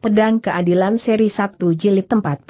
Pedang Keadilan Seri 1 Jilid 41.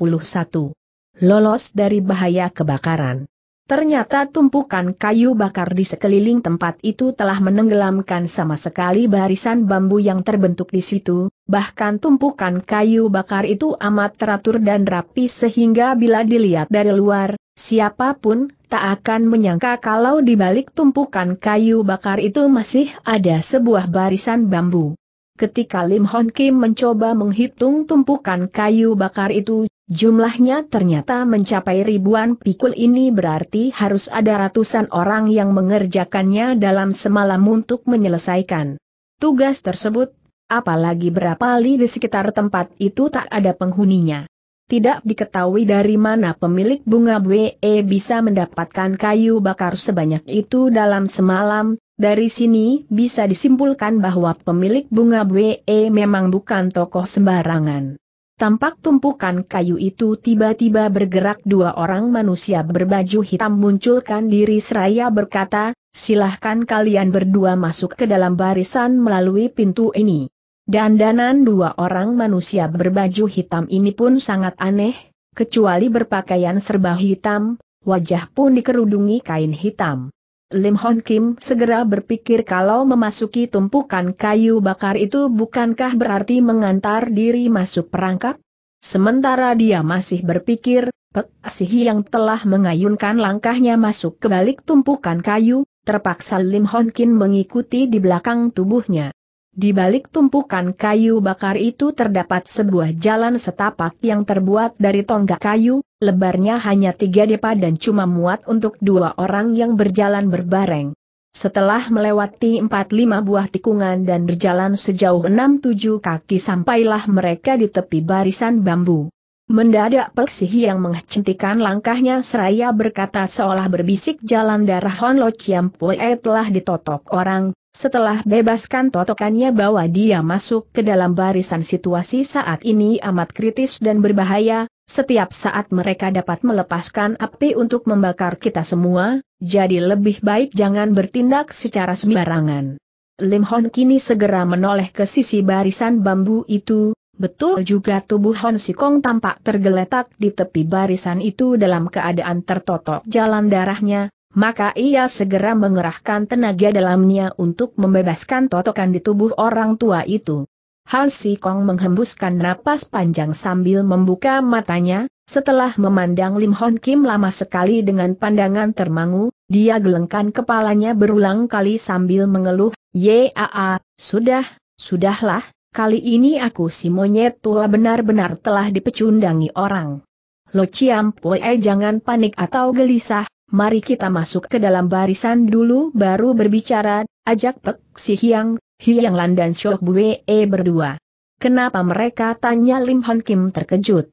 Lolos dari bahaya kebakaran. Ternyata tumpukan kayu bakar di sekeliling tempat itu telah menenggelamkan sama sekali barisan bambu yang terbentuk di situ, bahkan tumpukan kayu bakar itu amat teratur dan rapi sehingga bila dilihat dari luar, siapapun tak akan menyangka kalau di balik tumpukan kayu bakar itu masih ada sebuah barisan bambu. Ketika Lim Hon Kim mencoba menghitung tumpukan kayu bakar itu, jumlahnya ternyata mencapai ribuan pikul ini berarti harus ada ratusan orang yang mengerjakannya dalam semalam untuk menyelesaikan tugas tersebut, apalagi berapa li di sekitar tempat itu tak ada penghuninya tidak diketahui dari mana pemilik bunga BE bisa mendapatkan kayu bakar sebanyak itu dalam semalam, dari sini bisa disimpulkan bahwa pemilik bunga BE memang bukan tokoh sembarangan. Tampak tumpukan kayu itu tiba-tiba bergerak dua orang manusia berbaju hitam munculkan diri seraya berkata, silahkan kalian berdua masuk ke dalam barisan melalui pintu ini. Dandanan dua orang manusia berbaju hitam ini pun sangat aneh, kecuali berpakaian serba hitam, wajah pun dikerudungi kain hitam. Lim Hon Kim segera berpikir kalau memasuki tumpukan kayu bakar itu bukankah berarti mengantar diri masuk perangkap? Sementara dia masih berpikir, Pek Sihi yang telah mengayunkan langkahnya masuk ke balik tumpukan kayu, terpaksa Lim Hon Kim mengikuti di belakang tubuhnya. Di balik tumpukan kayu bakar itu terdapat sebuah jalan setapak yang terbuat dari tonggak kayu, lebarnya hanya tiga depa dan cuma muat untuk dua orang yang berjalan berbareng. Setelah melewati empat lima buah tikungan dan berjalan sejauh enam tujuh kaki sampailah mereka di tepi barisan bambu. Mendadak Peksih yang menghentikan langkahnya seraya berkata seolah berbisik jalan darah Hon Lo telah ditotok orang, setelah bebaskan totokannya bahwa dia masuk ke dalam barisan situasi saat ini amat kritis dan berbahaya, setiap saat mereka dapat melepaskan api untuk membakar kita semua, jadi lebih baik jangan bertindak secara sembarangan. Lim Hon kini segera menoleh ke sisi barisan bambu itu, betul juga tubuh Hon Sikong tampak tergeletak di tepi barisan itu dalam keadaan tertotok jalan darahnya, maka ia segera mengerahkan tenaga dalamnya untuk membebaskan totokan di tubuh orang tua itu. Han Si Kong menghembuskan napas panjang sambil membuka matanya, setelah memandang Lim Hon Kim lama sekali dengan pandangan termangu, dia gelengkan kepalanya berulang kali sambil mengeluh, Yaa, sudah, sudahlah, kali ini aku si monyet tua benar-benar telah dipecundangi orang. Lo Chiam Pue jangan panik atau gelisah, mari kita masuk ke dalam barisan dulu baru berbicara, ajak Pek Si Hiang, Hiang Lan dan Syok Bue berdua. Kenapa mereka tanya Lim Hon Kim terkejut?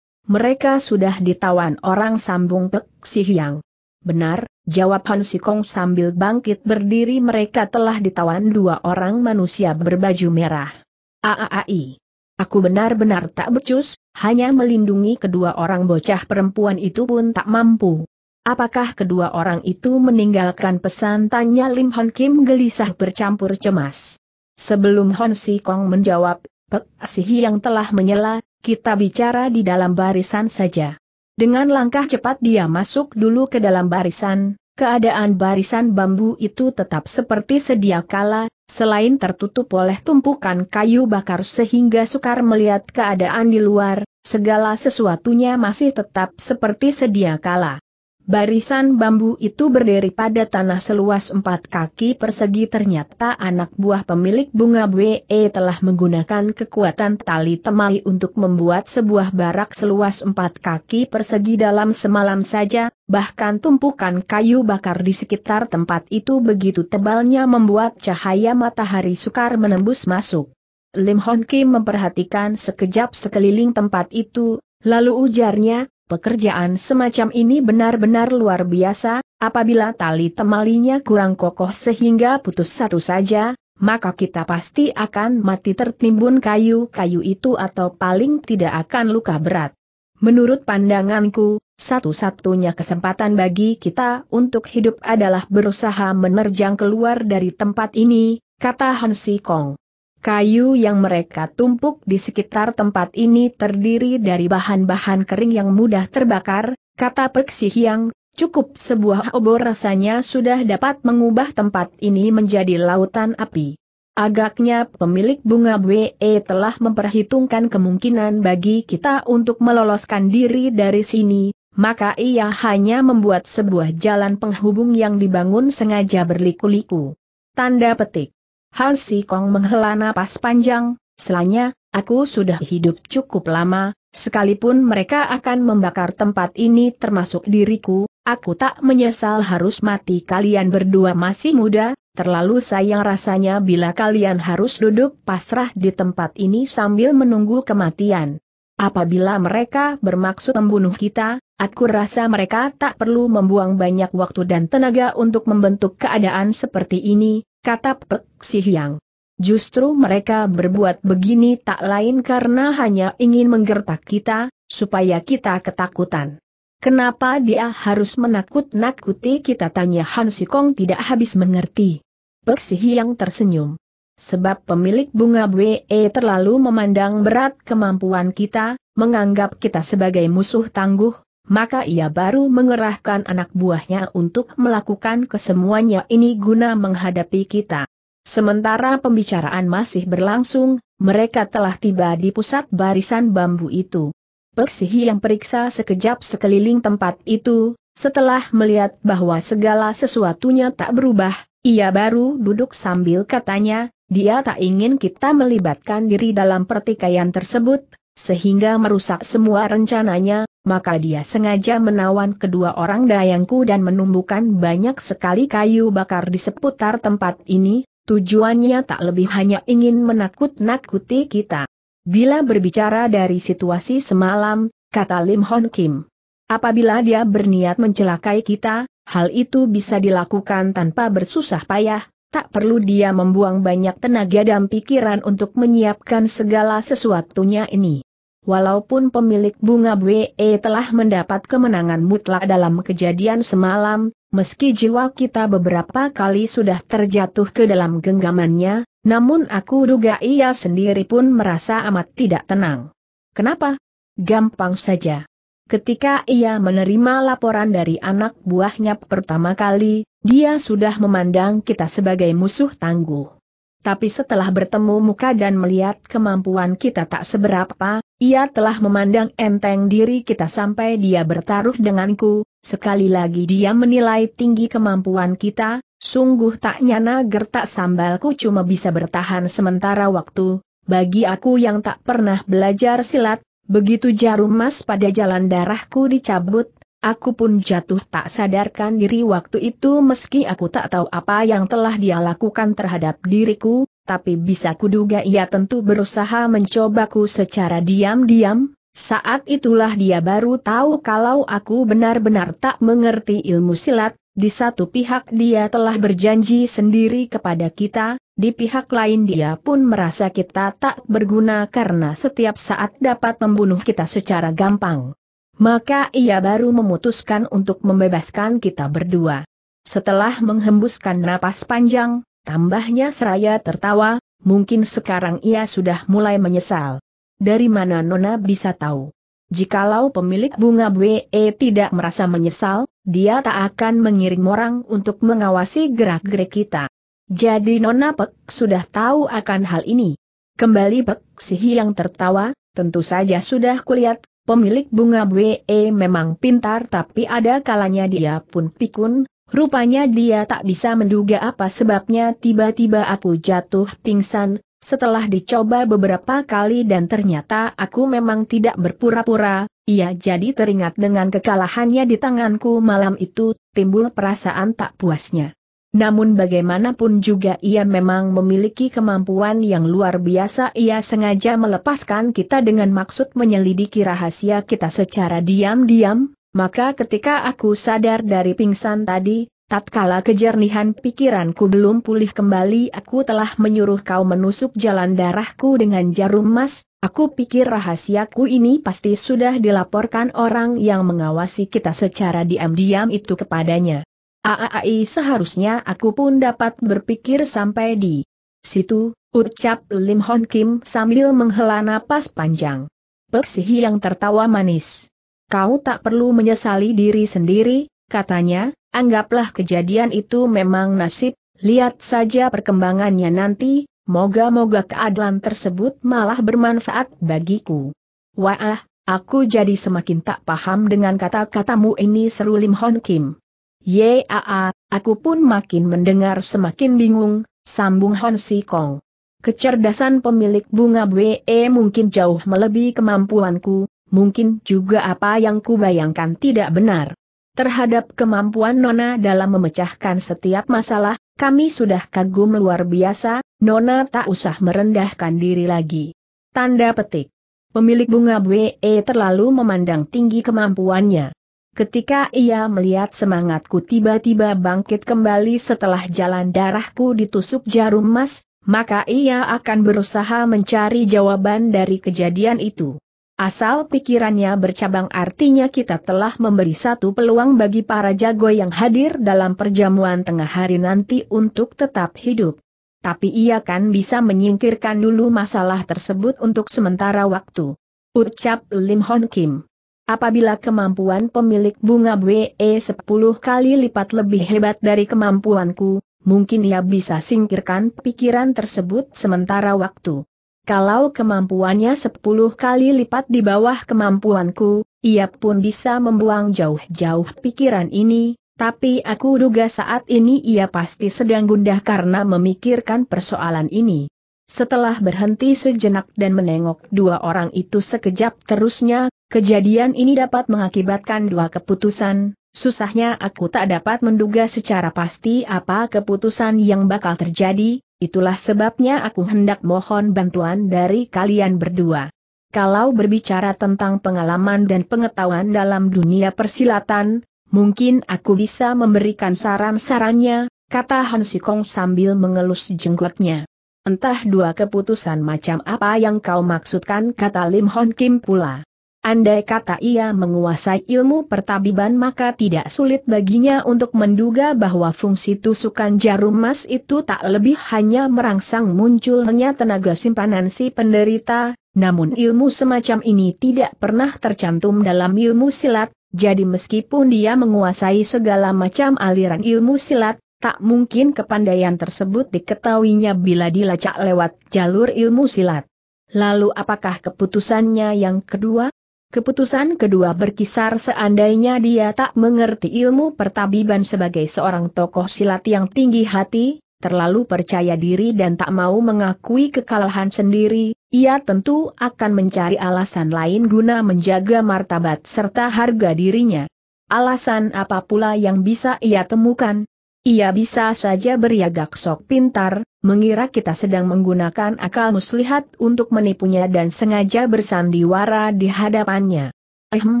Mereka sudah ditawan orang sambung Pek Si Hiang. Benar, jawab Han Kong sambil bangkit berdiri mereka telah ditawan dua orang manusia berbaju merah. Aaai. Aku benar-benar tak becus, hanya melindungi kedua orang bocah perempuan itu pun tak mampu. Apakah kedua orang itu meninggalkan pesan tanya Lim Hon Kim gelisah bercampur cemas. Sebelum Hon Si Kong menjawab, Pek Sihi yang telah menyela, kita bicara di dalam barisan saja. Dengan langkah cepat dia masuk dulu ke dalam barisan, keadaan barisan bambu itu tetap seperti sedia kala, selain tertutup oleh tumpukan kayu bakar sehingga sukar melihat keadaan di luar, segala sesuatunya masih tetap seperti sedia kala. Barisan bambu itu berdiri pada tanah seluas empat kaki persegi ternyata anak buah pemilik bunga BE telah menggunakan kekuatan tali temali untuk membuat sebuah barak seluas empat kaki persegi dalam semalam saja, bahkan tumpukan kayu bakar di sekitar tempat itu begitu tebalnya membuat cahaya matahari sukar menembus masuk. Lim Hon Kim memperhatikan sekejap sekeliling tempat itu, lalu ujarnya, Pekerjaan semacam ini benar-benar luar biasa, apabila tali temalinya kurang kokoh sehingga putus satu saja, maka kita pasti akan mati tertimbun kayu-kayu itu atau paling tidak akan luka berat. Menurut pandanganku, satu-satunya kesempatan bagi kita untuk hidup adalah berusaha menerjang keluar dari tempat ini, kata Hansi Kong. Kayu yang mereka tumpuk di sekitar tempat ini terdiri dari bahan-bahan kering yang mudah terbakar, kata Peksi Hiang, cukup sebuah obor rasanya sudah dapat mengubah tempat ini menjadi lautan api. Agaknya pemilik bunga BE telah memperhitungkan kemungkinan bagi kita untuk meloloskan diri dari sini, maka ia hanya membuat sebuah jalan penghubung yang dibangun sengaja berliku-liku. Tanda petik. Han Si Kong menghela napas panjang, selanya, aku sudah hidup cukup lama, sekalipun mereka akan membakar tempat ini termasuk diriku, aku tak menyesal harus mati kalian berdua masih muda, terlalu sayang rasanya bila kalian harus duduk pasrah di tempat ini sambil menunggu kematian. Apabila mereka bermaksud membunuh kita, aku rasa mereka tak perlu membuang banyak waktu dan tenaga untuk membentuk keadaan seperti ini, kata Pek Sihyang. Justru mereka berbuat begini tak lain karena hanya ingin menggertak kita, supaya kita ketakutan. Kenapa dia harus menakut-nakuti kita tanya Han Sikong tidak habis mengerti. Pek yang tersenyum. Sebab pemilik bunga BE terlalu memandang berat kemampuan kita, menganggap kita sebagai musuh tangguh, maka ia baru mengerahkan anak buahnya untuk melakukan kesemuanya ini guna menghadapi kita. Sementara pembicaraan masih berlangsung, mereka telah tiba di pusat barisan bambu itu. Peksihi yang periksa sekejap sekeliling tempat itu, setelah melihat bahwa segala sesuatunya tak berubah, ia baru duduk sambil katanya, dia tak ingin kita melibatkan diri dalam pertikaian tersebut, sehingga merusak semua rencananya, maka dia sengaja menawan kedua orang dayangku dan menumbuhkan banyak sekali kayu bakar di seputar tempat ini, tujuannya tak lebih hanya ingin menakut-nakuti kita. Bila berbicara dari situasi semalam, kata Lim Hon Kim. Apabila dia berniat mencelakai kita, hal itu bisa dilakukan tanpa bersusah payah, tak perlu dia membuang banyak tenaga dan pikiran untuk menyiapkan segala sesuatunya ini. Walaupun pemilik bunga BE telah mendapat kemenangan mutlak dalam kejadian semalam, meski jiwa kita beberapa kali sudah terjatuh ke dalam genggamannya, namun aku duga ia sendiri pun merasa amat tidak tenang. Kenapa? Gampang saja. Ketika ia menerima laporan dari anak buahnya pertama kali, dia sudah memandang kita sebagai musuh tangguh tapi setelah bertemu muka dan melihat kemampuan kita tak seberapa, ia telah memandang enteng diri kita sampai dia bertaruh denganku, sekali lagi dia menilai tinggi kemampuan kita, sungguh tak nyana gertak sambalku cuma bisa bertahan sementara waktu, bagi aku yang tak pernah belajar silat, begitu jarum emas pada jalan darahku dicabut, Aku pun jatuh tak sadarkan diri waktu itu meski aku tak tahu apa yang telah dia lakukan terhadap diriku, tapi bisa kuduga ia tentu berusaha mencobaku secara diam-diam, saat itulah dia baru tahu kalau aku benar-benar tak mengerti ilmu silat, di satu pihak dia telah berjanji sendiri kepada kita, di pihak lain dia pun merasa kita tak berguna karena setiap saat dapat membunuh kita secara gampang. Maka ia baru memutuskan untuk membebaskan kita berdua. Setelah menghembuskan napas panjang, tambahnya seraya tertawa, mungkin sekarang ia sudah mulai menyesal. Dari mana Nona bisa tahu? Jikalau pemilik bunga BE tidak merasa menyesal, dia tak akan mengirim orang untuk mengawasi gerak-gerik kita. Jadi Nona Pek sudah tahu akan hal ini. Kembali Pek Sihi yang tertawa, tentu saja sudah kulihat pemilik bunga BE memang pintar tapi ada kalanya dia pun pikun, rupanya dia tak bisa menduga apa sebabnya tiba-tiba aku jatuh pingsan, setelah dicoba beberapa kali dan ternyata aku memang tidak berpura-pura, ia jadi teringat dengan kekalahannya di tanganku malam itu, timbul perasaan tak puasnya. Namun bagaimanapun juga ia memang memiliki kemampuan yang luar biasa ia sengaja melepaskan kita dengan maksud menyelidiki rahasia kita secara diam-diam, maka ketika aku sadar dari pingsan tadi, tatkala kejernihan pikiranku belum pulih kembali aku telah menyuruh kau menusuk jalan darahku dengan jarum emas, aku pikir rahasiaku ini pasti sudah dilaporkan orang yang mengawasi kita secara diam-diam itu kepadanya. Aai seharusnya aku pun dapat berpikir sampai di situ, ucap Lim Hon Kim sambil menghela napas panjang. Peksihi yang tertawa manis. Kau tak perlu menyesali diri sendiri, katanya, anggaplah kejadian itu memang nasib, lihat saja perkembangannya nanti, moga-moga keadilan tersebut malah bermanfaat bagiku. Wah, aku jadi semakin tak paham dengan kata-katamu ini seru Lim Hon Kim. Yaa, aku pun makin mendengar semakin bingung, sambung Hon Si Kong. Kecerdasan pemilik bunga We e mungkin jauh melebihi kemampuanku, mungkin juga apa yang kubayangkan tidak benar. Terhadap kemampuan Nona dalam memecahkan setiap masalah, kami sudah kagum luar biasa, Nona tak usah merendahkan diri lagi. Tanda petik. Pemilik bunga We e terlalu memandang tinggi kemampuannya. Ketika ia melihat semangatku tiba-tiba bangkit kembali setelah jalan darahku ditusuk jarum emas, maka ia akan berusaha mencari jawaban dari kejadian itu. Asal pikirannya bercabang artinya kita telah memberi satu peluang bagi para jago yang hadir dalam perjamuan tengah hari nanti untuk tetap hidup. Tapi ia kan bisa menyingkirkan dulu masalah tersebut untuk sementara waktu. Ucap Lim Hon Kim. Apabila kemampuan pemilik bunga BE 10 kali lipat lebih hebat dari kemampuanku, mungkin ia bisa singkirkan pikiran tersebut sementara waktu. Kalau kemampuannya 10 kali lipat di bawah kemampuanku, ia pun bisa membuang jauh-jauh pikiran ini, tapi aku duga saat ini ia pasti sedang gundah karena memikirkan persoalan ini. Setelah berhenti sejenak dan menengok dua orang itu sekejap terusnya Kejadian ini dapat mengakibatkan dua keputusan, susahnya aku tak dapat menduga secara pasti apa keputusan yang bakal terjadi, itulah sebabnya aku hendak mohon bantuan dari kalian berdua. Kalau berbicara tentang pengalaman dan pengetahuan dalam dunia persilatan, mungkin aku bisa memberikan saran-sarannya, kata Han Sikong sambil mengelus jenggotnya. Entah dua keputusan macam apa yang kau maksudkan kata Lim Hon Kim pula. Andai kata ia menguasai ilmu pertabiban maka tidak sulit baginya untuk menduga bahwa fungsi tusukan jarum emas itu tak lebih hanya merangsang munculnya tenaga simpanan si penderita, namun ilmu semacam ini tidak pernah tercantum dalam ilmu silat, jadi meskipun dia menguasai segala macam aliran ilmu silat, tak mungkin kepandaian tersebut diketahuinya bila dilacak lewat jalur ilmu silat. Lalu apakah keputusannya yang kedua? Keputusan kedua berkisar seandainya dia tak mengerti ilmu pertabiban sebagai seorang tokoh silat yang tinggi hati, terlalu percaya diri dan tak mau mengakui kekalahan sendiri, ia tentu akan mencari alasan lain guna menjaga martabat serta harga dirinya. Alasan apa pula yang bisa ia temukan, ia bisa saja beriagak sok pintar, mengira kita sedang menggunakan akal muslihat untuk menipunya dan sengaja bersandiwara di hadapannya. Ehem,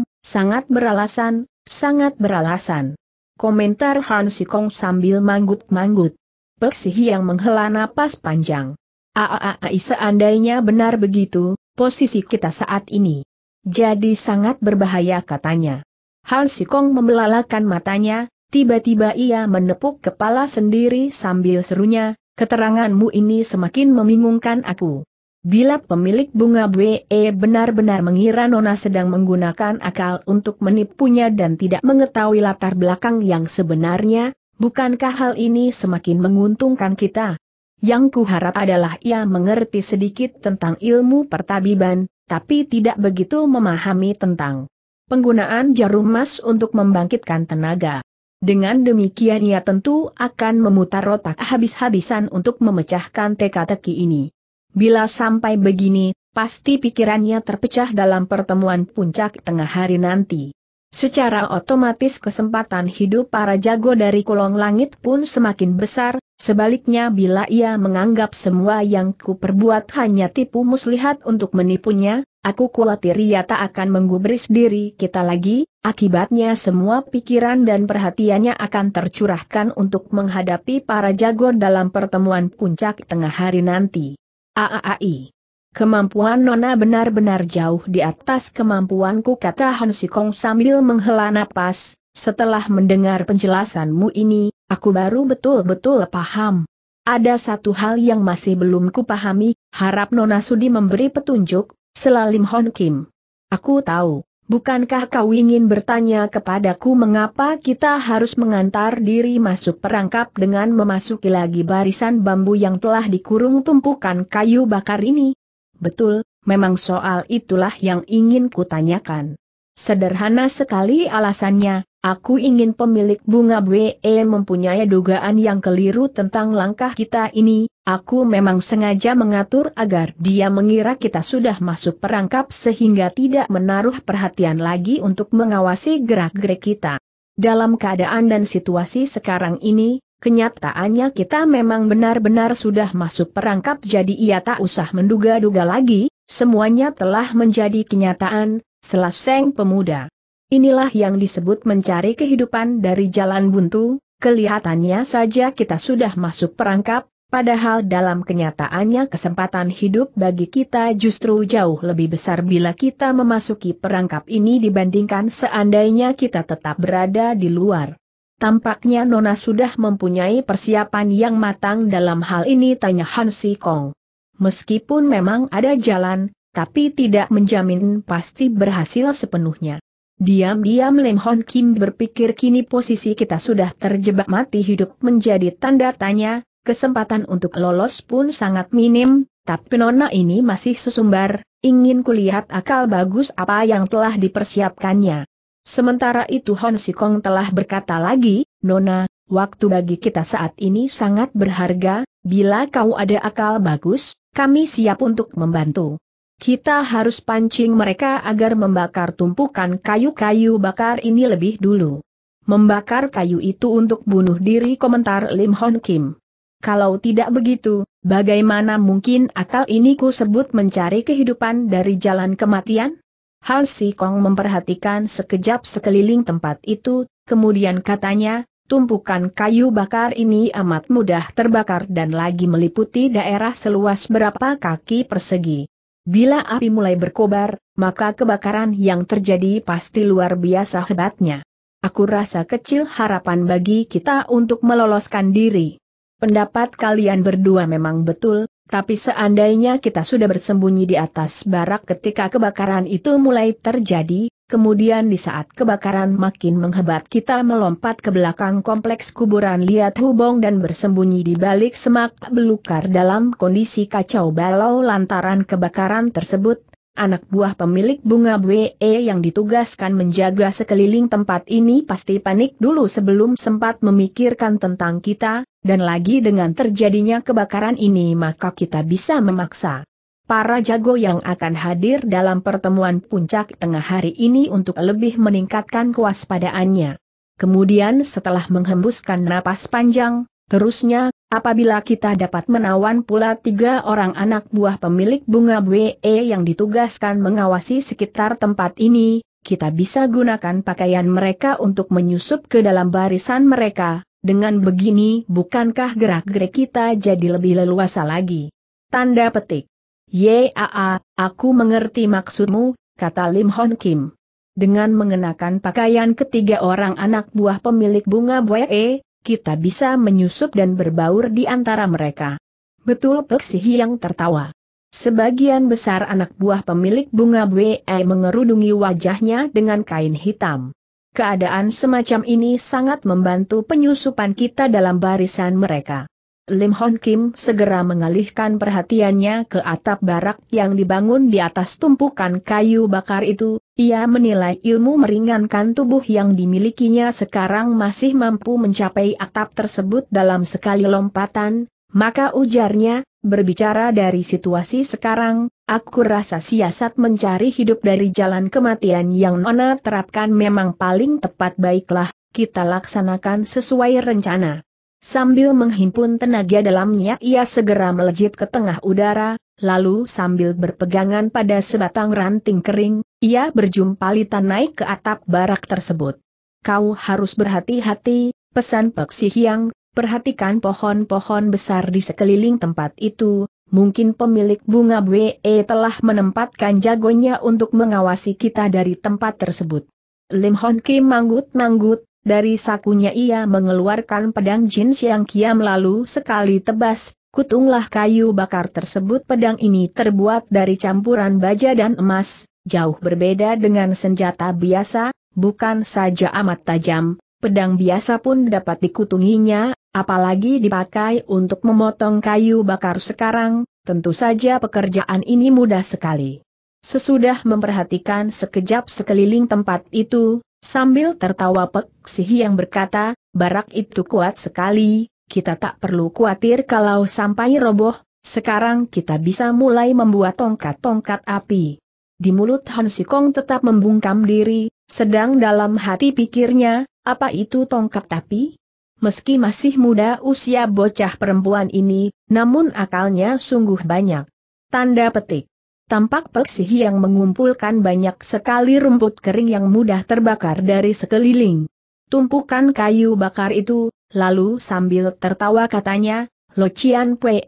sangat beralasan, sangat beralasan. Komentar Han Sikong sambil manggut-manggut. Peksi yang menghela napas panjang. Aaai seandainya benar begitu, posisi kita saat ini. Jadi sangat berbahaya katanya. Han Sikong membelalakan matanya, Tiba-tiba ia menepuk kepala sendiri sambil serunya, keteranganmu ini semakin membingungkan aku. Bila pemilik bunga BE eh, benar-benar mengira Nona sedang menggunakan akal untuk menipunya dan tidak mengetahui latar belakang yang sebenarnya, bukankah hal ini semakin menguntungkan kita? Yang kuharap adalah ia mengerti sedikit tentang ilmu pertabiban, tapi tidak begitu memahami tentang penggunaan jarum emas untuk membangkitkan tenaga. Dengan demikian ia tentu akan memutar otak habis-habisan untuk memecahkan teka-teki ini. Bila sampai begini, pasti pikirannya terpecah dalam pertemuan puncak tengah hari nanti. Secara otomatis kesempatan hidup para jago dari kolong langit pun semakin besar, sebaliknya bila ia menganggap semua yang kuperbuat hanya tipu muslihat untuk menipunya, aku khawatir ia tak akan menggubris diri kita lagi, akibatnya semua pikiran dan perhatiannya akan tercurahkan untuk menghadapi para jago dalam pertemuan puncak tengah hari nanti. AAAI Kemampuan Nona benar-benar jauh di atas kemampuanku kata Han Sikong sambil menghela napas, setelah mendengar penjelasanmu ini, aku baru betul-betul paham. Ada satu hal yang masih belum kupahami, harap Nona Sudi memberi petunjuk, selalim Hon Kim. Aku tahu, bukankah kau ingin bertanya kepadaku mengapa kita harus mengantar diri masuk perangkap dengan memasuki lagi barisan bambu yang telah dikurung tumpukan kayu bakar ini? Betul, memang soal itulah yang ingin kutanyakan. Sederhana sekali alasannya, aku ingin pemilik bunga BE mempunyai dugaan yang keliru tentang langkah kita ini, aku memang sengaja mengatur agar dia mengira kita sudah masuk perangkap sehingga tidak menaruh perhatian lagi untuk mengawasi gerak-gerik kita. Dalam keadaan dan situasi sekarang ini, Kenyataannya kita memang benar-benar sudah masuk perangkap jadi ia tak usah menduga-duga lagi, semuanya telah menjadi kenyataan, selaseng pemuda. Inilah yang disebut mencari kehidupan dari jalan buntu, kelihatannya saja kita sudah masuk perangkap, padahal dalam kenyataannya kesempatan hidup bagi kita justru jauh lebih besar bila kita memasuki perangkap ini dibandingkan seandainya kita tetap berada di luar. Tampaknya Nona sudah mempunyai persiapan yang matang dalam hal ini tanya Hansi Kong. Meskipun memang ada jalan, tapi tidak menjamin pasti berhasil sepenuhnya. Diam-diam Lim Hon Kim berpikir kini posisi kita sudah terjebak mati hidup menjadi tanda tanya, kesempatan untuk lolos pun sangat minim, tapi Nona ini masih sesumbar, ingin kulihat akal bagus apa yang telah dipersiapkannya. Sementara itu Hon Sikong telah berkata lagi, Nona, waktu bagi kita saat ini sangat berharga, bila kau ada akal bagus, kami siap untuk membantu. Kita harus pancing mereka agar membakar tumpukan kayu-kayu bakar ini lebih dulu. Membakar kayu itu untuk bunuh diri komentar Lim Hon Kim. Kalau tidak begitu, bagaimana mungkin akal ini ku sebut mencari kehidupan dari jalan kematian? Han Si Kong memperhatikan sekejap sekeliling tempat itu, kemudian katanya, tumpukan kayu bakar ini amat mudah terbakar dan lagi meliputi daerah seluas berapa kaki persegi. Bila api mulai berkobar, maka kebakaran yang terjadi pasti luar biasa hebatnya. Aku rasa kecil harapan bagi kita untuk meloloskan diri. Pendapat kalian berdua memang betul, tapi seandainya kita sudah bersembunyi di atas barak ketika kebakaran itu mulai terjadi, kemudian di saat kebakaran makin menghebat kita melompat ke belakang kompleks kuburan Liat Hubong dan bersembunyi di balik semak belukar dalam kondisi kacau balau lantaran kebakaran tersebut, anak buah pemilik bunga BE yang ditugaskan menjaga sekeliling tempat ini pasti panik dulu sebelum sempat memikirkan tentang kita, dan lagi dengan terjadinya kebakaran ini maka kita bisa memaksa. Para jago yang akan hadir dalam pertemuan puncak tengah hari ini untuk lebih meningkatkan kewaspadaannya. Kemudian setelah menghembuskan napas panjang, terusnya Apabila kita dapat menawan pula tiga orang anak buah pemilik bunga BE yang ditugaskan mengawasi sekitar tempat ini, kita bisa gunakan pakaian mereka untuk menyusup ke dalam barisan mereka, dengan begini bukankah gerak-gerik kita jadi lebih leluasa lagi? Tanda petik. Yaa, aku mengerti maksudmu, kata Lim Hon Kim. Dengan mengenakan pakaian ketiga orang anak buah pemilik bunga BE, kita bisa menyusup dan berbaur di antara mereka. Betul Peksihi yang tertawa. Sebagian besar anak buah pemilik bunga BE mengerudungi wajahnya dengan kain hitam. Keadaan semacam ini sangat membantu penyusupan kita dalam barisan mereka. Lim Hon Kim segera mengalihkan perhatiannya ke atap barak yang dibangun di atas tumpukan kayu bakar itu, ia menilai ilmu meringankan tubuh yang dimilikinya sekarang masih mampu mencapai atap tersebut dalam sekali lompatan, maka ujarnya, berbicara dari situasi sekarang, aku rasa siasat mencari hidup dari jalan kematian yang Nona terapkan memang paling tepat baiklah, kita laksanakan sesuai rencana. Sambil menghimpun tenaga dalamnya ia segera melejit ke tengah udara, lalu sambil berpegangan pada sebatang ranting kering, ia berjumpa Lita naik ke atap barak tersebut. Kau harus berhati-hati, pesan Pek Sihyang, perhatikan pohon-pohon besar di sekeliling tempat itu, mungkin pemilik bunga BE e telah menempatkan jagonya untuk mengawasi kita dari tempat tersebut. Lim Hon Kim manggut-manggut, dari sakunya ia mengeluarkan pedang jin yang kiam lalu sekali tebas, kutunglah kayu bakar tersebut pedang ini terbuat dari campuran baja dan emas, jauh berbeda dengan senjata biasa, bukan saja amat tajam, pedang biasa pun dapat dikutunginya, apalagi dipakai untuk memotong kayu bakar sekarang, tentu saja pekerjaan ini mudah sekali. Sesudah memperhatikan sekejap sekeliling tempat itu, sambil tertawa Peksihi yang berkata, barak itu kuat sekali, kita tak perlu khawatir kalau sampai roboh, sekarang kita bisa mulai membuat tongkat-tongkat api. Di mulut Han Sikong tetap membungkam diri, sedang dalam hati pikirnya, apa itu tongkat tapi? Meski masih muda usia bocah perempuan ini, namun akalnya sungguh banyak. Tanda petik. Tampak peksih yang mengumpulkan banyak sekali rumput kering yang mudah terbakar dari sekeliling. Tumpukan kayu bakar itu, lalu sambil tertawa katanya, Locian Pue,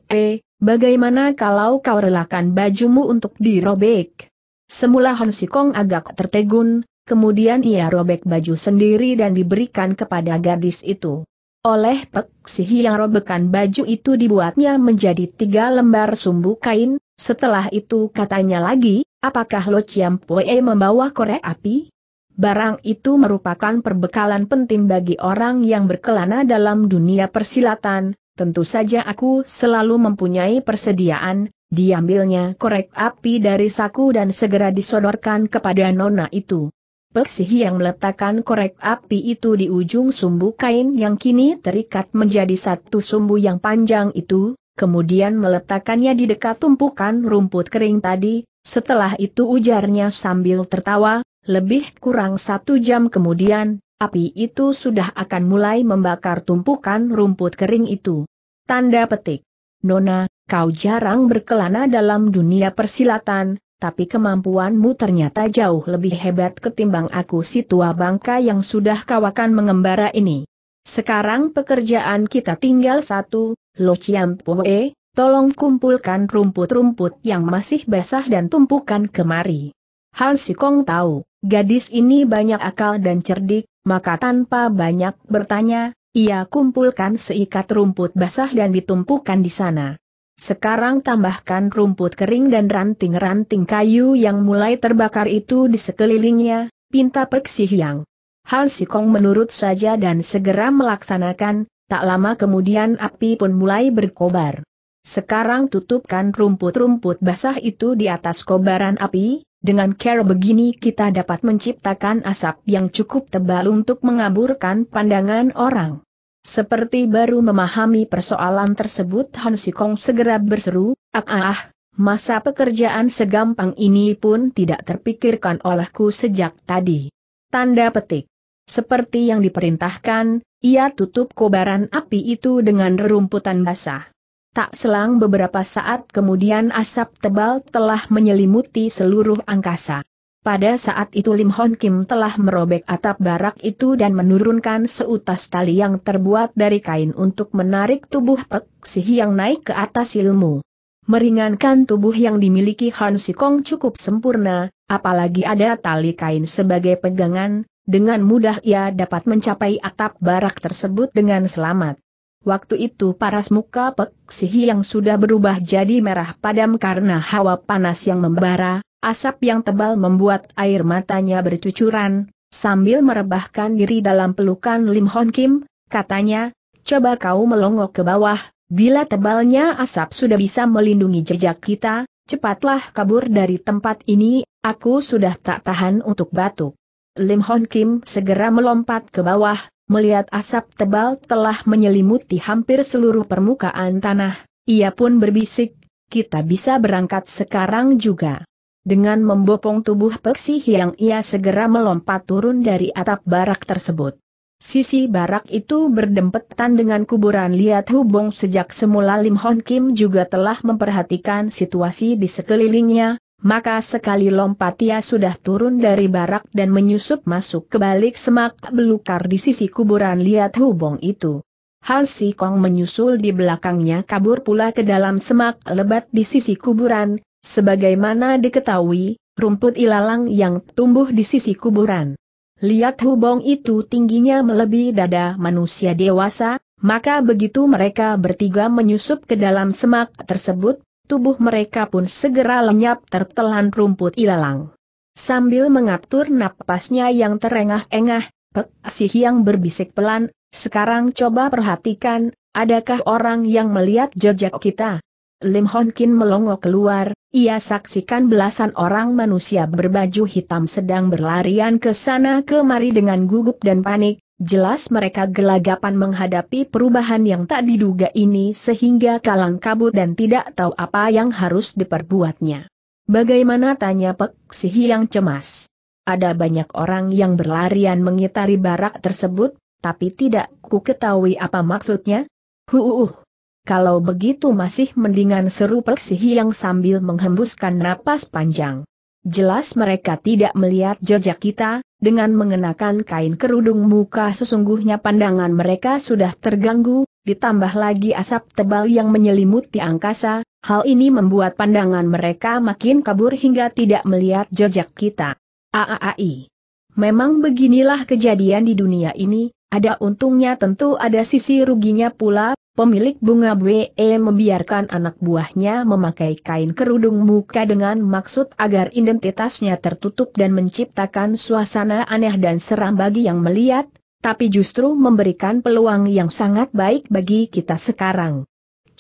bagaimana kalau kau relakan bajumu untuk dirobek? Semula Han Sikong agak tertegun, kemudian ia robek baju sendiri dan diberikan kepada gadis itu. Oleh Peksihi yang robekan baju itu dibuatnya menjadi tiga lembar sumbu kain, setelah itu katanya lagi, apakah Lo Chiam Pue membawa korek api? Barang itu merupakan perbekalan penting bagi orang yang berkelana dalam dunia persilatan, tentu saja aku selalu mempunyai persediaan, Diambilnya korek api dari saku dan segera disodorkan kepada nona itu. Peksih yang meletakkan korek api itu di ujung sumbu kain yang kini terikat menjadi satu sumbu yang panjang itu, kemudian meletakkannya di dekat tumpukan rumput kering tadi, setelah itu ujarnya sambil tertawa, lebih kurang satu jam kemudian, api itu sudah akan mulai membakar tumpukan rumput kering itu. Tanda petik. Nona, kau jarang berkelana dalam dunia persilatan, tapi kemampuanmu ternyata jauh lebih hebat ketimbang aku si tua bangka yang sudah kawakan mengembara ini. Sekarang pekerjaan kita tinggal satu, Lo Chiampoe, tolong kumpulkan rumput-rumput yang masih basah dan tumpukan kemari. Han Kong tahu, gadis ini banyak akal dan cerdik, maka tanpa banyak bertanya, ia kumpulkan seikat rumput basah dan ditumpukan di sana. Sekarang tambahkan rumput kering dan ranting-ranting kayu yang mulai terbakar itu di sekelilingnya, pinta Peksi yang. Hal Sikong menurut saja dan segera melaksanakan, tak lama kemudian api pun mulai berkobar. Sekarang tutupkan rumput-rumput basah itu di atas kobaran api, dengan cara begini kita dapat menciptakan asap yang cukup tebal untuk mengaburkan pandangan orang. Seperti baru memahami persoalan tersebut Han Sikong segera berseru, ah ah ah, masa pekerjaan segampang ini pun tidak terpikirkan olehku sejak tadi. Tanda petik. Seperti yang diperintahkan, ia tutup kobaran api itu dengan rerumputan basah. Tak selang beberapa saat kemudian asap tebal telah menyelimuti seluruh angkasa. Pada saat itu Lim Hon Kim telah merobek atap barak itu dan menurunkan seutas tali yang terbuat dari kain untuk menarik tubuh Pek Sihi yang naik ke atas ilmu. Meringankan tubuh yang dimiliki Han Sikong cukup sempurna, apalagi ada tali kain sebagai pegangan, dengan mudah ia dapat mencapai atap barak tersebut dengan selamat. Waktu itu paras muka Pek Sihi yang sudah berubah jadi merah padam karena hawa panas yang membara, Asap yang tebal membuat air matanya bercucuran, sambil merebahkan diri dalam pelukan Lim Hon Kim, katanya, coba kau melongok ke bawah, bila tebalnya asap sudah bisa melindungi jejak kita, cepatlah kabur dari tempat ini, aku sudah tak tahan untuk batuk. Lim Hon Kim segera melompat ke bawah, melihat asap tebal telah menyelimuti hampir seluruh permukaan tanah, ia pun berbisik, kita bisa berangkat sekarang juga. Dengan membopong tubuh Peksi yang ia segera melompat turun dari atap barak tersebut. Sisi barak itu berdempetan dengan kuburan Liat hubung sejak semula Lim Hon Kim juga telah memperhatikan situasi di sekelilingnya, maka sekali lompat ia sudah turun dari barak dan menyusup masuk ke balik semak belukar di sisi kuburan Liat hubung itu. Han Si Kong menyusul di belakangnya kabur pula ke dalam semak lebat di sisi kuburan, Sebagaimana diketahui, rumput ilalang yang tumbuh di sisi kuburan. Lihat hubong itu tingginya melebihi dada manusia dewasa, maka begitu mereka bertiga menyusup ke dalam semak tersebut, tubuh mereka pun segera lenyap tertelan rumput ilalang. Sambil mengatur napasnya yang terengah-engah, Pek Sih yang berbisik pelan, sekarang coba perhatikan, adakah orang yang melihat jejak kita? Lim Hon Kin melongo keluar, ia saksikan belasan orang manusia berbaju hitam sedang berlarian ke sana kemari dengan gugup dan panik, jelas mereka gelagapan menghadapi perubahan yang tak diduga ini sehingga kalang kabut dan tidak tahu apa yang harus diperbuatnya. Bagaimana tanya Pek Sihi yang cemas? Ada banyak orang yang berlarian mengitari barak tersebut, tapi tidak ku ketahui apa maksudnya. Huuuh kalau begitu masih mendingan seru Peksihi yang sambil menghembuskan napas panjang. Jelas mereka tidak melihat jejak kita, dengan mengenakan kain kerudung muka sesungguhnya pandangan mereka sudah terganggu, ditambah lagi asap tebal yang menyelimuti angkasa, hal ini membuat pandangan mereka makin kabur hingga tidak melihat jejak kita. AAAI Memang beginilah kejadian di dunia ini, ada untungnya tentu ada sisi ruginya pula, pemilik bunga BE membiarkan anak buahnya memakai kain kerudung muka dengan maksud agar identitasnya tertutup dan menciptakan suasana aneh dan seram bagi yang melihat, tapi justru memberikan peluang yang sangat baik bagi kita sekarang.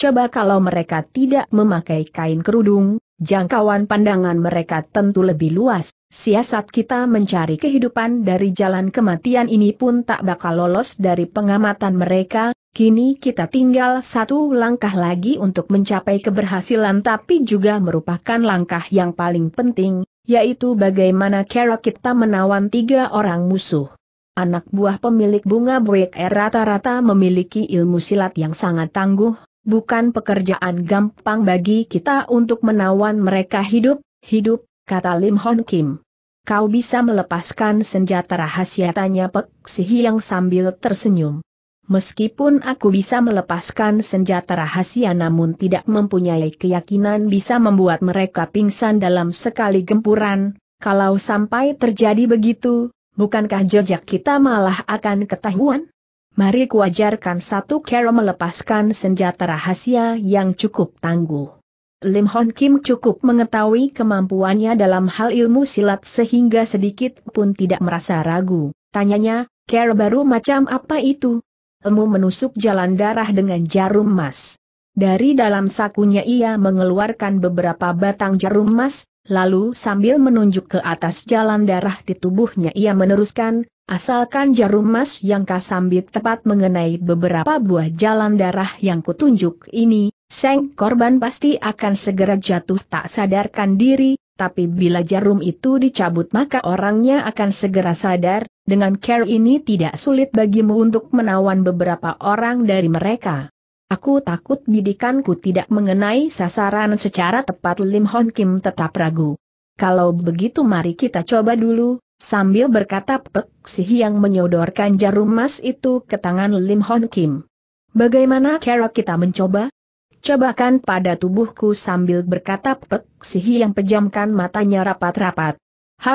Coba kalau mereka tidak memakai kain kerudung, jangkauan pandangan mereka tentu lebih luas. Siasat kita mencari kehidupan dari jalan kematian ini pun tak bakal lolos dari pengamatan mereka, kini kita tinggal satu langkah lagi untuk mencapai keberhasilan tapi juga merupakan langkah yang paling penting, yaitu bagaimana cara kita menawan tiga orang musuh. Anak buah pemilik bunga buek rata-rata memiliki ilmu silat yang sangat tangguh, bukan pekerjaan gampang bagi kita untuk menawan mereka hidup, hidup, kata Lim Hon Kim. Kau bisa melepaskan senjata rahasia tanya Pek Si Hiang sambil tersenyum. Meskipun aku bisa melepaskan senjata rahasia namun tidak mempunyai keyakinan bisa membuat mereka pingsan dalam sekali gempuran, kalau sampai terjadi begitu, bukankah jejak kita malah akan ketahuan? Mari kuajarkan satu cara melepaskan senjata rahasia yang cukup tangguh. Lim Hon Kim cukup mengetahui kemampuannya dalam hal ilmu silat sehingga sedikit pun tidak merasa ragu. Tanyanya, care baru macam apa itu? Emu menusuk jalan darah dengan jarum emas. Dari dalam sakunya ia mengeluarkan beberapa batang jarum emas, lalu sambil menunjuk ke atas jalan darah di tubuhnya ia meneruskan, asalkan jarum emas yang kasambit tepat mengenai beberapa buah jalan darah yang kutunjuk ini, Seng korban pasti akan segera jatuh tak sadarkan diri, tapi bila jarum itu dicabut maka orangnya akan segera sadar, dengan care ini tidak sulit bagimu untuk menawan beberapa orang dari mereka. Aku takut didikanku tidak mengenai sasaran secara tepat Lim Hon Kim tetap ragu. Kalau begitu mari kita coba dulu, sambil berkata Pek Sih yang menyodorkan jarum emas itu ke tangan Lim Hon Kim. Bagaimana cara kita mencoba? cobakan pada tubuhku sambil berkata Pek Sihi yang pejamkan matanya rapat-rapat.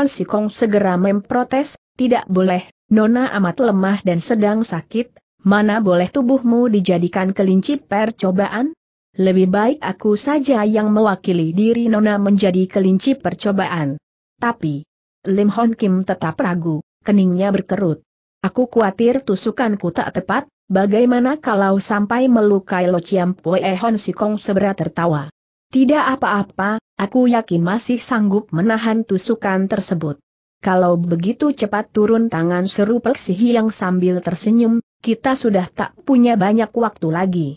si Sikong segera memprotes, tidak boleh, Nona amat lemah dan sedang sakit, mana boleh tubuhmu dijadikan kelinci percobaan? Lebih baik aku saja yang mewakili diri Nona menjadi kelinci percobaan. Tapi, Lim Hon Kim tetap ragu, keningnya berkerut. Aku khawatir tusukanku tak tepat, Bagaimana kalau sampai melukai Lo Chiam Pue Hon Si Kong seberat tertawa? Tidak apa-apa, aku yakin masih sanggup menahan tusukan tersebut. Kalau begitu cepat turun tangan seru Peksihi yang sambil tersenyum, kita sudah tak punya banyak waktu lagi.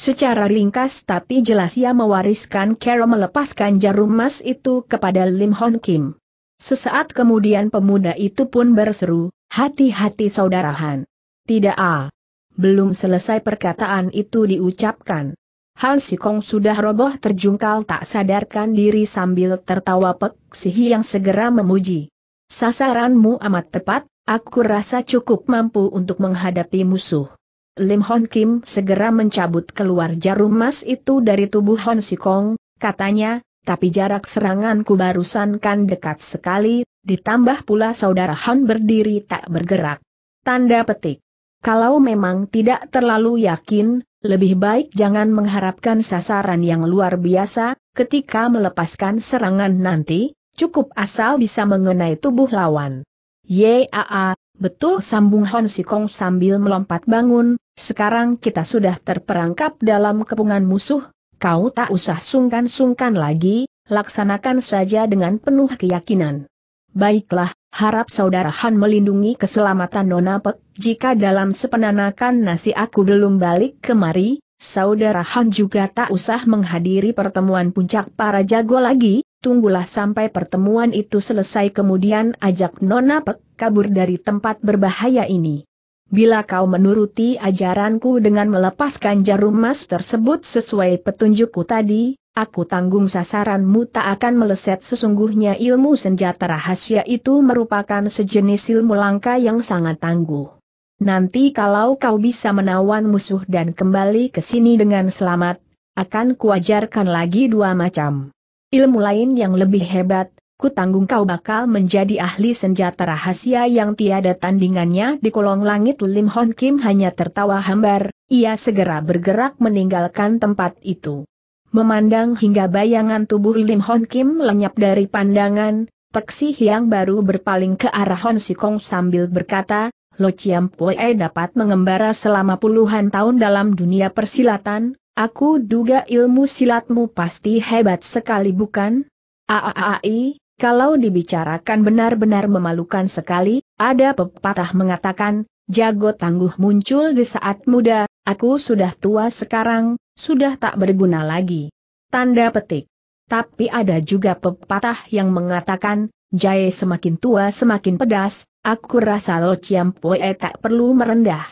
Secara ringkas tapi jelas ia mewariskan Carol melepaskan jarum emas itu kepada Lim Hon Kim. Sesaat kemudian pemuda itu pun berseru, hati-hati saudara Han. Tidak ah. Belum selesai perkataan itu diucapkan. Han Sikong sudah roboh terjungkal tak sadarkan diri sambil tertawa Pek Sihi yang segera memuji. Sasaranmu amat tepat, aku rasa cukup mampu untuk menghadapi musuh. Lim Hon Kim segera mencabut keluar jarum emas itu dari tubuh Hon Sikong, katanya, tapi jarak seranganku barusan kan dekat sekali, ditambah pula saudara Han berdiri tak bergerak. Tanda petik. Kalau memang tidak terlalu yakin, lebih baik jangan mengharapkan sasaran yang luar biasa, ketika melepaskan serangan nanti, cukup asal bisa mengenai tubuh lawan. Yaa, betul sambung Hon Sikong sambil melompat bangun, sekarang kita sudah terperangkap dalam kepungan musuh, kau tak usah sungkan-sungkan lagi, laksanakan saja dengan penuh keyakinan. Baiklah, harap saudara Han melindungi keselamatan Nona Pek, jika dalam sepenanakan nasi aku belum balik kemari, saudara Han juga tak usah menghadiri pertemuan puncak para jago lagi, tunggulah sampai pertemuan itu selesai kemudian ajak Nona Pek kabur dari tempat berbahaya ini. Bila kau menuruti ajaranku dengan melepaskan jarum emas tersebut sesuai petunjukku tadi, Aku tanggung sasaranmu tak akan meleset sesungguhnya ilmu senjata rahasia itu merupakan sejenis ilmu langka yang sangat tangguh. Nanti kalau kau bisa menawan musuh dan kembali ke sini dengan selamat, akan kuajarkan lagi dua macam. Ilmu lain yang lebih hebat, ku tanggung kau bakal menjadi ahli senjata rahasia yang tiada tandingannya di kolong langit Lim Hon Kim hanya tertawa hambar, ia segera bergerak meninggalkan tempat itu. Memandang hingga bayangan tubuh Lim Hon Kim lenyap dari pandangan, Peksi Hiang baru berpaling ke arah Hon Sikong sambil berkata, Lo Chiam Pue dapat mengembara selama puluhan tahun dalam dunia persilatan, aku duga ilmu silatmu pasti hebat sekali bukan? Aaai, kalau dibicarakan benar-benar memalukan sekali, ada pepatah mengatakan, jago tangguh muncul di saat muda, aku sudah tua sekarang, sudah tak berguna lagi. Tanda petik. Tapi ada juga pepatah yang mengatakan, jahe semakin tua semakin pedas, aku rasa Lo Chiam Poe tak perlu merendah.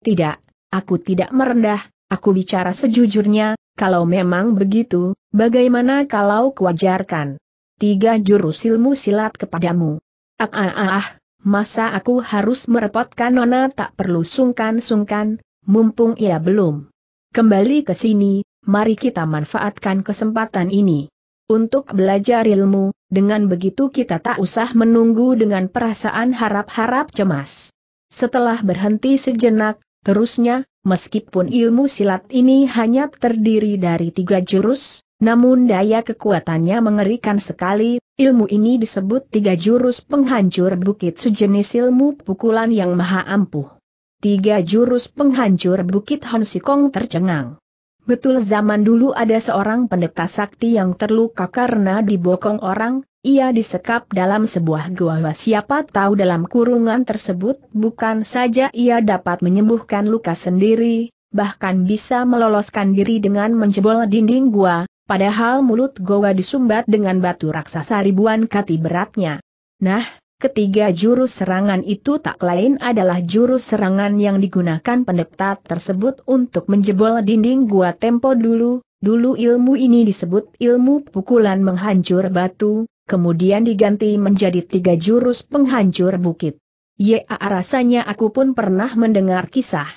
Tidak, aku tidak merendah, aku bicara sejujurnya, kalau memang begitu, bagaimana kalau kuajarkan? Tiga jurus ilmu silat kepadamu. Ah, ah, ah, ah masa aku harus merepotkan Nona tak perlu sungkan-sungkan, mumpung ia belum kembali ke sini, mari kita manfaatkan kesempatan ini. Untuk belajar ilmu, dengan begitu kita tak usah menunggu dengan perasaan harap-harap cemas. Setelah berhenti sejenak, terusnya, meskipun ilmu silat ini hanya terdiri dari tiga jurus, namun daya kekuatannya mengerikan sekali, ilmu ini disebut tiga jurus penghancur bukit sejenis ilmu pukulan yang maha ampuh tiga jurus penghancur Bukit Sikong tercengang. Betul zaman dulu ada seorang pendeta sakti yang terluka karena dibokong orang, ia disekap dalam sebuah gua. siapa tahu dalam kurungan tersebut bukan saja ia dapat menyembuhkan luka sendiri, bahkan bisa meloloskan diri dengan menjebol dinding gua, padahal mulut gua disumbat dengan batu raksasa ribuan kati beratnya. Nah, Ketiga jurus serangan itu tak lain adalah jurus serangan yang digunakan pendeta tersebut untuk menjebol dinding gua tempo dulu, dulu ilmu ini disebut ilmu pukulan menghancur batu, kemudian diganti menjadi tiga jurus penghancur bukit. Ya rasanya aku pun pernah mendengar kisah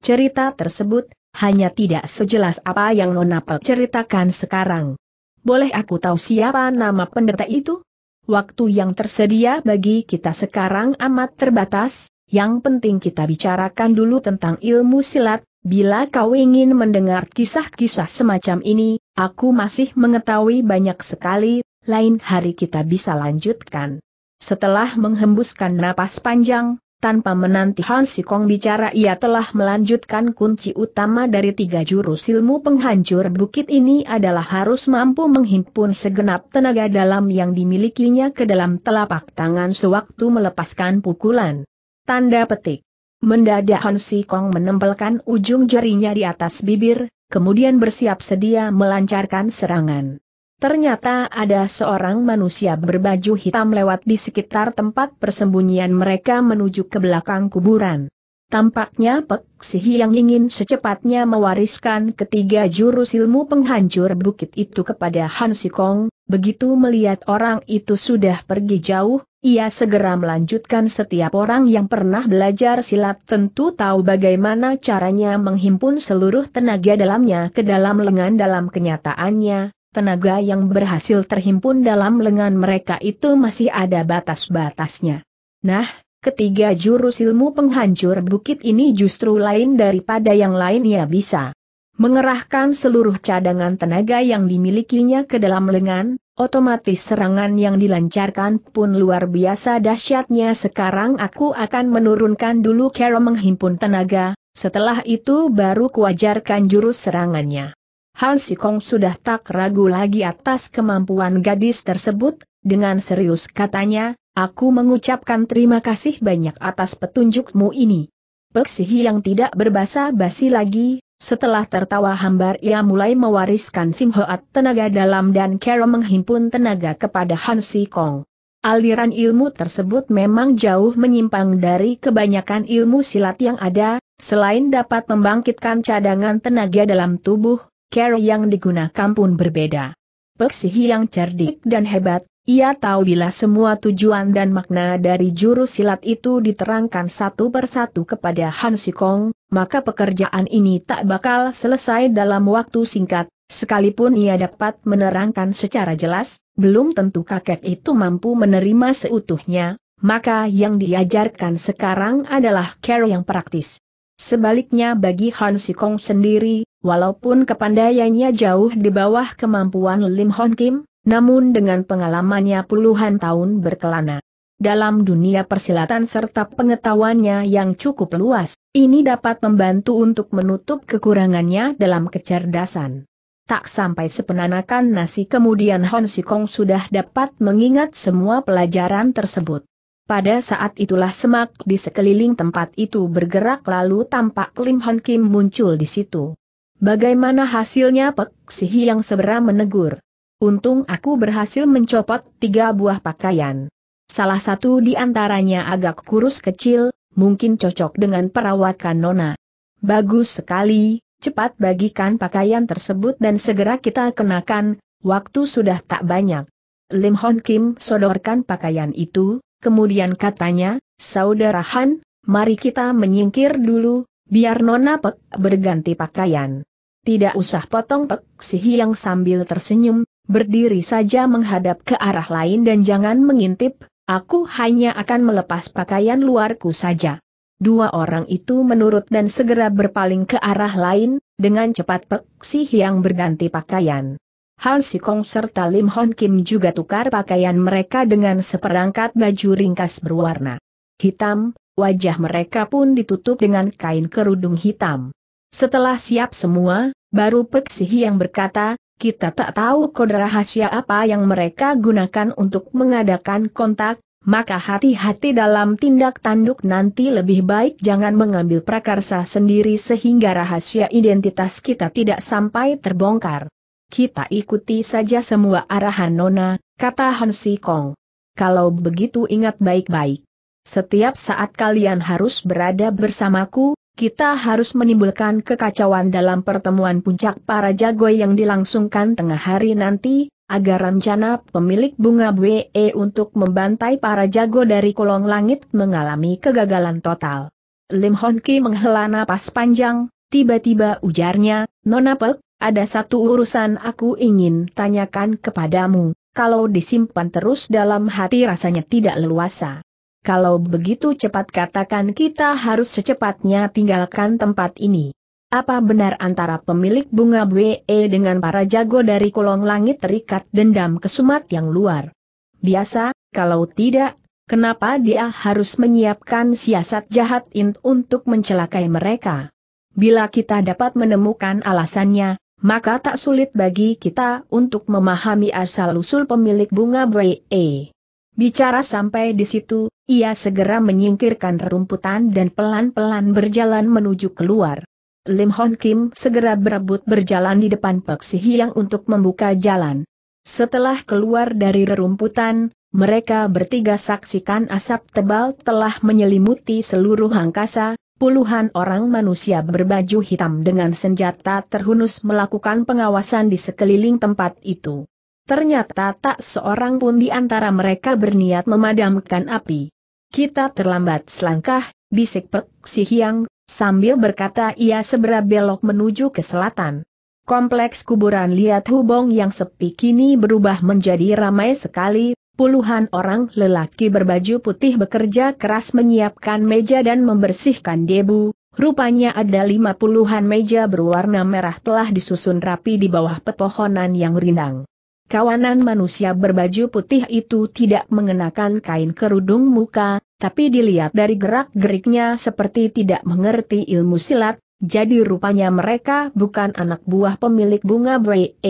cerita tersebut, hanya tidak sejelas apa yang Nona ceritakan sekarang. Boleh aku tahu siapa nama pendeta itu? waktu yang tersedia bagi kita sekarang amat terbatas, yang penting kita bicarakan dulu tentang ilmu silat, bila kau ingin mendengar kisah-kisah semacam ini, aku masih mengetahui banyak sekali, lain hari kita bisa lanjutkan. Setelah menghembuskan napas panjang, tanpa menanti Han Kong bicara ia telah melanjutkan kunci utama dari tiga jurus ilmu penghancur bukit ini adalah harus mampu menghimpun segenap tenaga dalam yang dimilikinya ke dalam telapak tangan sewaktu melepaskan pukulan. Tanda petik. Mendadak Han Kong menempelkan ujung jarinya di atas bibir, kemudian bersiap sedia melancarkan serangan. Ternyata ada seorang manusia berbaju hitam lewat di sekitar tempat persembunyian mereka menuju ke belakang kuburan. Tampaknya Pek Sihi yang ingin secepatnya mewariskan ketiga jurus ilmu penghancur bukit itu kepada Han Sikong, begitu melihat orang itu sudah pergi jauh, ia segera melanjutkan setiap orang yang pernah belajar silat tentu tahu bagaimana caranya menghimpun seluruh tenaga dalamnya ke dalam lengan dalam kenyataannya, tenaga yang berhasil terhimpun dalam lengan mereka itu masih ada batas-batasnya. Nah, ketiga jurus ilmu penghancur bukit ini justru lain daripada yang lain ia bisa. Mengerahkan seluruh cadangan tenaga yang dimilikinya ke dalam lengan, otomatis serangan yang dilancarkan pun luar biasa dahsyatnya sekarang aku akan menurunkan dulu Kero menghimpun tenaga, setelah itu baru kuajarkan jurus serangannya. Han Sikong sudah tak ragu lagi atas kemampuan gadis tersebut, dengan serius katanya, aku mengucapkan terima kasih banyak atas petunjukmu ini. Peksihi yang tidak berbahasa basi lagi, setelah tertawa hambar ia mulai mewariskan Simhoat tenaga dalam dan Kero menghimpun tenaga kepada Han Sikong. Aliran ilmu tersebut memang jauh menyimpang dari kebanyakan ilmu silat yang ada, selain dapat membangkitkan cadangan tenaga dalam tubuh, Cara yang digunakan pun berbeda. Peksihi yang cerdik dan hebat, ia tahu bila semua tujuan dan makna dari jurus silat itu diterangkan satu persatu kepada Han Sikong, maka pekerjaan ini tak bakal selesai dalam waktu singkat, sekalipun ia dapat menerangkan secara jelas, belum tentu kakek itu mampu menerima seutuhnya, maka yang diajarkan sekarang adalah care yang praktis. Sebaliknya bagi Han Sikong sendiri, Walaupun kepandaiannya jauh di bawah kemampuan Lim Hon Kim, namun dengan pengalamannya puluhan tahun berkelana dalam dunia persilatan serta pengetahuannya yang cukup luas, ini dapat membantu untuk menutup kekurangannya dalam kecerdasan. Tak sampai sepenanakan nasi kemudian Hon Sikong sudah dapat mengingat semua pelajaran tersebut. Pada saat itulah semak di sekeliling tempat itu bergerak lalu tampak Lim Hon Kim muncul di situ. Bagaimana hasilnya Pek Sihi yang segera menegur. Untung aku berhasil mencopot tiga buah pakaian. Salah satu di antaranya agak kurus kecil, mungkin cocok dengan perawakan Nona. Bagus sekali, cepat bagikan pakaian tersebut dan segera kita kenakan, waktu sudah tak banyak. Lim Hon Kim sodorkan pakaian itu, kemudian katanya, Saudara Han, mari kita menyingkir dulu, biar Nona Pek berganti pakaian. Tidak usah potong Pek Si Hiang sambil tersenyum, berdiri saja menghadap ke arah lain dan jangan mengintip, aku hanya akan melepas pakaian luarku saja. Dua orang itu menurut dan segera berpaling ke arah lain, dengan cepat Pek Si Hiang berganti pakaian. Han Kong serta Lim Hon Kim juga tukar pakaian mereka dengan seperangkat baju ringkas berwarna hitam, wajah mereka pun ditutup dengan kain kerudung hitam. Setelah siap semua, baru Peksihi yang berkata, kita tak tahu kode rahasia apa yang mereka gunakan untuk mengadakan kontak, maka hati-hati dalam tindak tanduk nanti lebih baik jangan mengambil prakarsa sendiri sehingga rahasia identitas kita tidak sampai terbongkar. Kita ikuti saja semua arahan Nona, kata Hansi Kong. Kalau begitu ingat baik-baik. Setiap saat kalian harus berada bersamaku, kita harus menimbulkan kekacauan dalam pertemuan puncak para jago yang dilangsungkan tengah hari nanti, agar rencana pemilik bunga BE untuk membantai para jago dari kolong langit mengalami kegagalan total. Lim Hon Ki menghela napas panjang, tiba-tiba ujarnya, Nona Pek, ada satu urusan aku ingin tanyakan kepadamu, kalau disimpan terus dalam hati rasanya tidak leluasa. Kalau begitu cepat katakan kita harus secepatnya tinggalkan tempat ini. Apa benar antara pemilik bunga BE dengan para jago dari kolong langit terikat dendam kesumat yang luar? Biasa, kalau tidak, kenapa dia harus menyiapkan siasat jahat int untuk mencelakai mereka? Bila kita dapat menemukan alasannya, maka tak sulit bagi kita untuk memahami asal-usul pemilik bunga BE. Bicara sampai di situ, ia segera menyingkirkan rerumputan dan pelan-pelan berjalan menuju keluar. Lim Hon Kim segera berebut berjalan di depan Pek Si Hiang untuk membuka jalan. Setelah keluar dari rerumputan, mereka bertiga saksikan asap tebal telah menyelimuti seluruh angkasa, puluhan orang manusia berbaju hitam dengan senjata terhunus melakukan pengawasan di sekeliling tempat itu. Ternyata tak seorang pun di antara mereka berniat memadamkan api. Kita terlambat selangkah, bisik Pek Si Hiang, sambil berkata ia segera belok menuju ke selatan. Kompleks kuburan Liat Hubong yang sepi kini berubah menjadi ramai sekali, puluhan orang lelaki berbaju putih bekerja keras menyiapkan meja dan membersihkan debu, Rupanya ada lima puluhan meja berwarna merah telah disusun rapi di bawah pepohonan yang rindang. Kawanan manusia berbaju putih itu tidak mengenakan kain kerudung muka, tapi dilihat dari gerak-geriknya seperti tidak mengerti ilmu silat, jadi rupanya mereka bukan anak buah pemilik bunga Bre.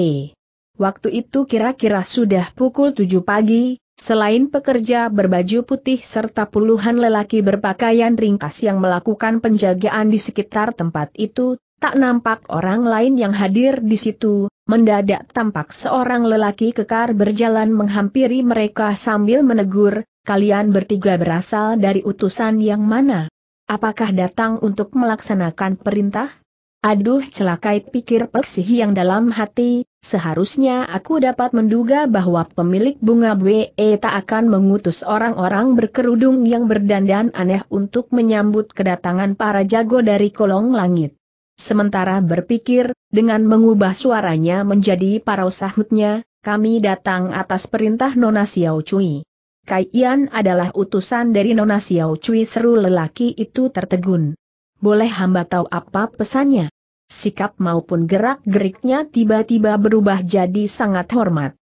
Waktu itu kira-kira sudah pukul 7 pagi, Selain pekerja berbaju putih serta puluhan lelaki berpakaian ringkas yang melakukan penjagaan di sekitar tempat itu, Tak nampak orang lain yang hadir di situ, mendadak tampak seorang lelaki kekar berjalan menghampiri mereka sambil menegur, kalian bertiga berasal dari utusan yang mana? Apakah datang untuk melaksanakan perintah? Aduh celakai pikir peksih yang dalam hati, seharusnya aku dapat menduga bahwa pemilik bunga BE tak akan mengutus orang-orang berkerudung yang berdandan aneh untuk menyambut kedatangan para jago dari kolong langit. Sementara berpikir, dengan mengubah suaranya menjadi parau sahutnya, kami datang atas perintah Nona Xiao Cui. Kai Yan adalah utusan dari Nona Xiao Cui seru lelaki itu tertegun. Boleh hamba tahu apa pesannya? Sikap maupun gerak-geriknya tiba-tiba berubah jadi sangat hormat.